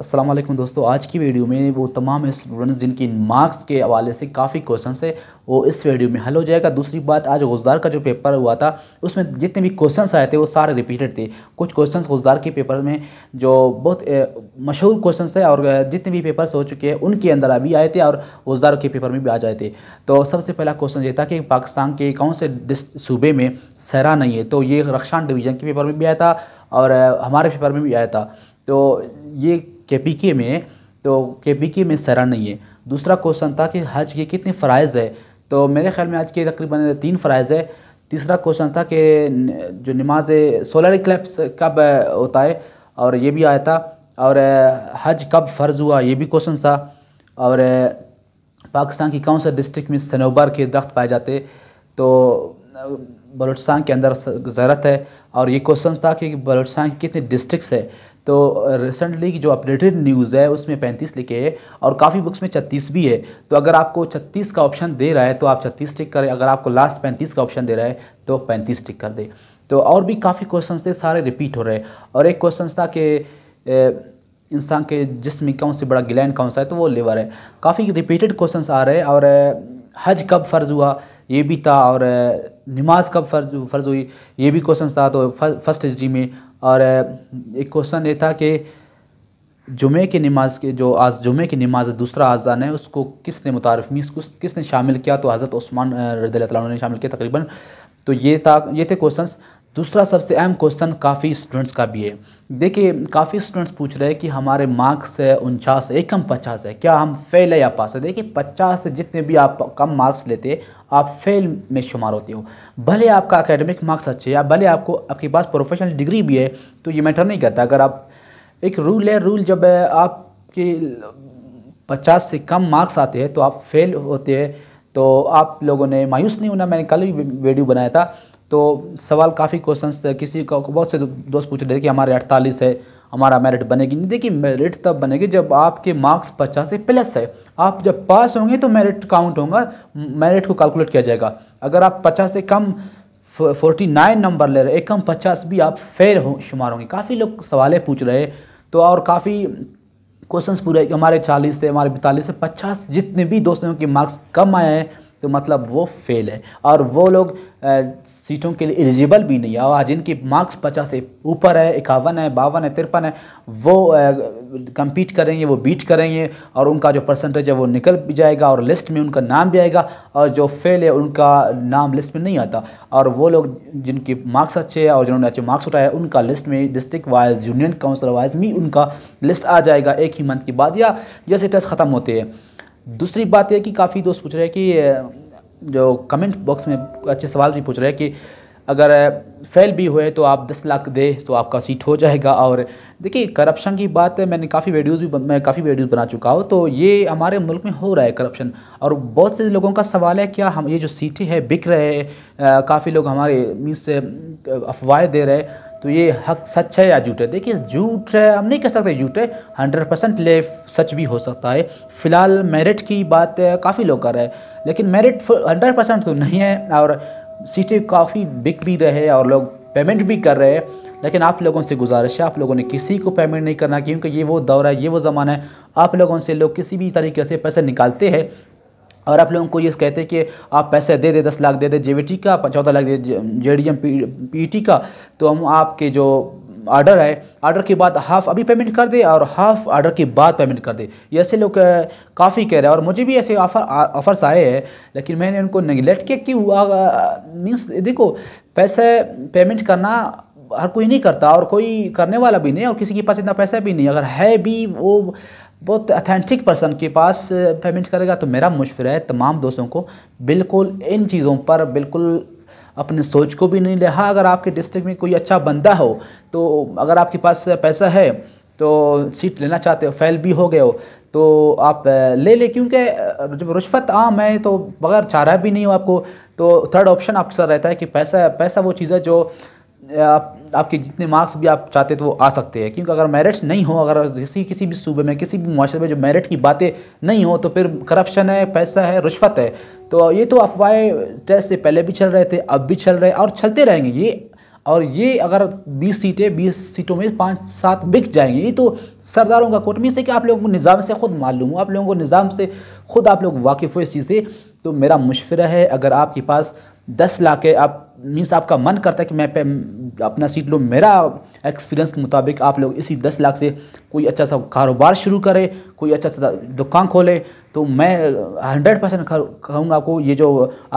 असलम दोस्तों आज की वीडियो में वो तमाम स्टूडेंट्स जिनकी मार्क्स के हवाले से काफ़ी क्वेश्चन है वो इस वीडियो में हल हो जाएगा दूसरी बात आज गुजदार का जो पेपर हुआ था उसमें जितने भी क्वेश्चन आए थे वो सारे रिपीटेड थे कुछ क्वेश्चन गुजदार के पेपर में जो बहुत मशहूर क्वेश्चन है और जितने भी पेपर्स हो चुके हैं उनके अंदर अभी आए थे और गुजदार के पेपर में भी आ जाए थे तो सबसे पहला क्वेश्चन ये था कि पाकिस्तान के कौन से सूबे में सहरा नहीं है तो ये रक्षा डिवीज़न के पेपर में भी आया था और हमारे पेपर में भी आया था तो ये के में तो के में सरा नहीं है दूसरा क्वेश्चन था कि हज के कितने फ़राइज़ है तो मेरे ख्याल में आज के तकरीबन तीन फ़राइज़ है तीसरा क्वेश्चन था कि जो नमाज सोलर इक्लैप्स कब होता है और ये भी आया था और हज कब फ़र्ज़ हुआ ये भी क्वेश्चन था और पाकिस्तान की कौन सा डिस्ट्रिक्ट में सनोबर के दरख्त पाए जाते तो बलोचिस्तान के अंदर ज़रूरत है और ये क्वेश्चन था कि बलोचिस्तान के कितने डिस्ट्रिक्स है तो रिसेंटली की जो अपडेटेड न्यूज़ है उसमें पैंतीस लिखे है और काफ़ी बुक्स में छत्तीस भी है तो अगर आपको छत्तीस का ऑप्शन दे रहा है तो आप छत्तीस टिक करें अगर आपको लास्ट पैंतीस का ऑप्शन दे रहा है तो पैंतीस टिक कर दे तो और भी काफ़ी क्वेश्चन थे सारे रिपीट हो रहे हैं और एक क्वेश्चन था कि इंसान के जिसम कौन से बड़ा ग्लैंड कौन सा है तो वो लिवर है काफ़ी रिपीटेड क्वेश्चन आ रहे हैं और हज कब फ़र्ज़ हुआ ये भी था और नमाज कब फ़र्ज फ़र्ज़ हुई ये भी क्वेश्चन था तो फर्स्ट हिस्ट्री में और एक क्वेश्चन ये था कि जुमे की नमाज के जो आज जुमे की नमाज दूसरा आज़ान है उसको किसने मुतारफ़ मीस किसने शामिल किया तो हज़रत उस्मान रजी ने शामिल किया तकरीबन तो ये था ये थे क्वेश्चंस दूसरा सबसे अहम क्वेश्चन काफ़ी स्टूडेंट्स का भी है देखिए काफ़ी स्टूडेंट्स पूछ रहे हैं कि हमारे मार्क्स है उनचास है एकम पचास है क्या हम फेल है या पास है देखिए पचास से जितने भी आप कम मार्क्स लेते हैं आप फेल में शुमार होते हो भले आपका एकेडमिक मार्क्स अच्छे या भले आपको आपके पास प्रोफेशनल डिग्री भी है तो ये मैटर नहीं करता अगर आप एक रूल है रूल जब आपके पचास से कम मार्क्स आते हैं तो आप फेल होते हैं तो आप लोगों ने मायूस नहीं होना मैंने कल भी वीडियो बनाया था तो सवाल काफ़ी क्वेश्चन किसी को बहुत से दोस्त पूछ रहे थे कि हमारे अड़तालीस है हमारा मेरिट बनेगी नहीं देखिए मेरिट तब बनेगी जब आपके मार्क्स पचास से प्लस है आप जब पास होंगे तो मेरिट काउंट होगा मेरिट को कैलकुलेट किया जाएगा अगर आप पचास से कम फोर्टी नाइन नंबर ले रहे एक कम पचास भी आप फेल हो शुमार होंगे काफ़ी लोग सवालें पूछ रहे तो और काफ़ी क्वेश्चंस पूरे हमारे चालीस से हमारे बैतालीस से पचास जितने भी दोस्तों के मार्क्स कम आए हैं तो मतलब वो फेल है और वो लोग सीटों के लिए एलिजिबल भी नहीं है और जिनकी मार्क्स पचास से ऊपर है इक्यावन है बावन है तिरपन है वो कंपीट करेंगे वो बीट करेंगे और उनका जो परसेंटेज है वो निकल भी जाएगा और लिस्ट में उनका नाम भी आएगा और जो फेल है उनका नाम लिस्ट में नहीं आता और वो लोग जिनके मार्क्स अच्छे हैं और जिन्होंने अच्छे मार्क्स उठाए उनका लिस्ट में district wise union council wise भी उनका लिस्ट आ जाएगा एक ही मंथ के बाद या जैसे टेस्ट ख़त्म होते हैं दूसरी बात यह कि काफ़ी दोस्त पूछ रहे हैं कि जो कमेंट बॉक्स में अच्छे सवाल भी पूछ रहे हैं कि अगर फेल भी हुए तो आप दस लाख दे तो आपका सीट हो जाएगा और देखिए करप्शन की बात है मैंने काफ़ी वीडियोस भी मैं काफ़ी वीडियोस बना चुका हूँ तो ये हमारे मुल्क में हो रहा है करप्शन और बहुत से लोगों का सवाल है क्या हम ये जो सीटें हैं बिक रहे हैं काफ़ी लोग हमारे मीन से अफवाह दे रहे हैं तो ये हक सच है या झूठ है देखिए झूठ है हम नहीं कह सकते झूठ है हंड्रेड परसेंट ले सच भी हो सकता है फिलहाल मेरिट की बात काफ़ी लोग कर रहे हैं लेकिन मेरिट हंड्रेड परसेंट तो नहीं है और सीटें काफ़ी बिक भी रहे और लोग पेमेंट भी कर रहे हैं लेकिन आप लोगों से गुजारिश है आप लोगों ने किसी को पेमेंट नहीं करना क्योंकि ये वो दौर है ये वो ज़माना है आप लोगों से लोग किसी भी तरीके से पैसे निकालते हैं और आप लोगों को ये कहते हैं कि आप पैसे दे दे दस लाख दे दे टी का चौदह लाख दे जे डी एम पी का तो हम आपके जो ऑर्डर है ऑर्डर के बाद हाफ अभी पेमेंट कर दे और हाफ ऑर्डर के बाद पेमेंट कर दे ऐसे लोग काफ़ी कह रहे हैं और मुझे भी ऐसे ऑफर ऑफर्स आए हैं लेकिन मैंने उनको निगलेक्ट किया हुआ मीन्स देखो पैसे पेमेंट करना हर कोई नहीं करता और कोई करने वाला भी नहीं और किसी के पास इतना पैसा भी नहीं अगर है भी वो बहुत अथेंटिक पर्सन के पास पेमेंट करेगा तो मेरा मशवरा है तमाम दोस्तों को बिल्कुल इन चीज़ों पर बिल्कुल अपने सोच को भी नहीं ले हाँ अगर आपके डिस्ट्रिक्ट में कोई अच्छा बंदा हो तो अगर आपके पास पैसा है तो सीट लेना चाहते हो फेल भी हो गए हो तो आप ले ले क्योंकि जब रिश्वत आम है तो बगैर चारा भी नहीं हो आपको तो थर्ड ऑप्शन आपके साथ रहता है कि पैसा पैसा वो चीज़ है जो आप, आपके जितने मार्क्स भी आप चाहते तो वो आ सकते हैं क्योंकि अगर मेरिट्स नहीं हो अगर किसी किसी भी सूबे में किसी भी माशरे में जो मेरिट की बातें नहीं हो तो फिर करप्शन है पैसा है रिश्वत है तो ये तो अफवाहें टेस्ट से पहले भी चल रहे थे अब भी चल रहे और चलते रहेंगे ये और ये अगर 20 सीटें 20 सीटों में पाँच सात बिक जाएंगी तो सरदारों का कोटमी से कि आप लोगों को निज़ाम से ख़ुद मालूम हो आप लोगों को निज़ाम से ख़ुद आप लोग वाकिफ़ हो इस चीज़ से तो मेरा मुशवरा है अगर आपके पास दस लाख है आप मीन्स आपका मन करता है कि मैं अपना सीट लूँ मेरा एक्सपीरियंस के मुताबिक आप लोग इसी दस लाख से कोई अच्छा सा कारोबार शुरू करें कोई अच्छा सा दुकान खोलें तो मैं हंड्रेड परसेंट कहूँगा आपको ये जो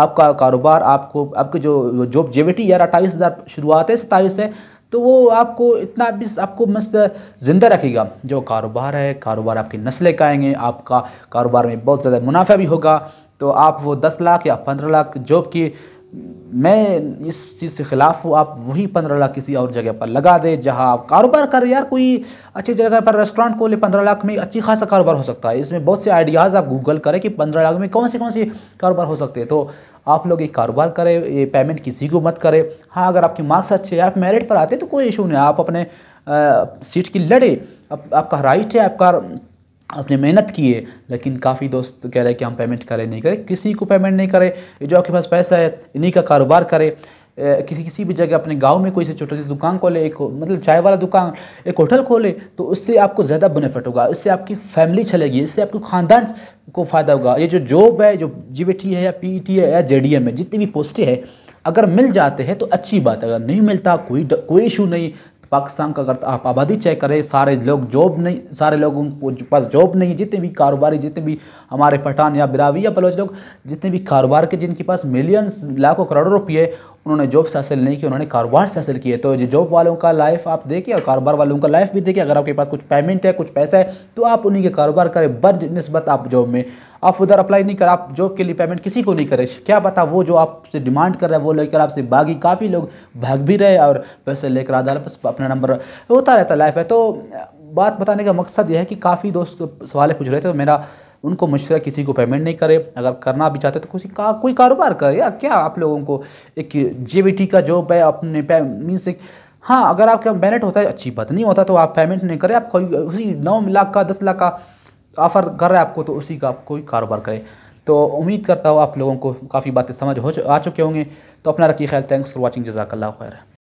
आपका कारोबार आपको आपकी जो जॉब जेविटी यार अट्ठाईस हज़ार शुरुआत है सत्ताईस है तो वो आपको इतना भी आपको मस्त ज़िंदा रखेगा जो कारोबार है कारोबार आपकी नस्लें कहेंगे आपका कारोबार में बहुत ज़्यादा मुनाफा भी होगा तो आप वो दस लाख या पंद्रह लाख जॉब की मैं इस चीज़ के ख़िलाफ़ हूँ आप वही पंद्रह लाख किसी और जगह पर लगा दे जहाँ आप कारोबार कर यार कोई अच्छी जगह पर रेस्टोरेंट खोले पंद्रह लाख में अच्छी खासा कारोबार हो सकता है इसमें बहुत से आइडियाज़ आप गूगल करें कि पंद्रह लाख में कौन से कौन से कारोबार हो सकते हैं तो आप लोग ये कारोबार करें ये पेमेंट किसी को मत करें हाँ अगर आपके मार्क्स अच्छे हैं आप मेरिट पर आते तो कोई इशू नहीं आप अपने सीट की लड़े आप, आपका राइट है आपका आपने मेहनत की है लेकिन काफ़ी दोस्त कह रहे हैं कि हम पेमेंट करें नहीं करें किसी को पेमेंट नहीं करें जो आपके पास पैसा है इन्हीं का कारोबार करें किसी किसी भी जगह अपने गांव में कोई से छोटी सी दुकान खोले एक मतलब चाय वाला दुकान एक होटल खोले तो उससे आपको ज़्यादा बेनिफिट होगा इससे आपकी फैमिली चलेगी इससे आपको खानदान को फ़ायदा होगा ये जो जॉब है जो जी है या पी e है या जे है जितनी भी पोस्टें हैं अगर मिल जाते हैं तो अच्छी बात है अगर नहीं मिलता कोई कोई इशू नहीं पाकिस्तान का अगर आप आबादी चेक करें सारे लोग जॉब नहीं सारे लोगों को पास जॉब नहीं जितने भी कारोबारी जितने भी हमारे पठान या बिरावी या बलोच लोग जितने भी कारोबार के जिनके पास मिलियंस लाखों करोड़ों रुपये उन्होंने जॉब्स हासिल नहीं की उन्होंने कारोबार से हासिल किए तो जॉब वालों का लाइफ आप देखिए और कारोबार वालों का लाइफ भी देखिए अगर आपके पास कुछ पेमेंट है कुछ पैसा है तो आप उन्हीं के कारोबार करें बद नस्बत आप जॉब में आप उधर अप्लाई नहीं करें आप जॉब के लिए पेमेंट किसी को नहीं करें क्या पता वो जो आपसे डिमांड कर रहा है वो लेकर आपसे भागी काफ़ी लोग भाग भी रहे और पैसे लेकर आधार पर अपना नंबर होता रहता लाइफ है तो बात बताने का मकसद यह है कि काफ़ी दोस्त सवाल पूछ रहे थे तो मेरा उनको मशवरा किसी को पेमेंट नहीं करे अगर करना भी चाहते तो किसी का कोई कारोबार करे या क्या आप लोगों को एक जे का जॉब है अपने मीन्स एक हाँ अगर आपका बैलेट होता है अच्छी बात नहीं होता तो आप पेमेंट नहीं करें आप कोई उसी नौ लाख का दस लाख का ऑफ़र कर रहे हैं आपको तो उसी का आप कोई कारोबार करें तो उम्मीद करता हूँ आप लोगों को काफ़ी बातें समझ हो आ चुके होंगे तो अपना रखिए ख्याल थैंक्स फॉर वॉचिंग जजाकल्ला खैर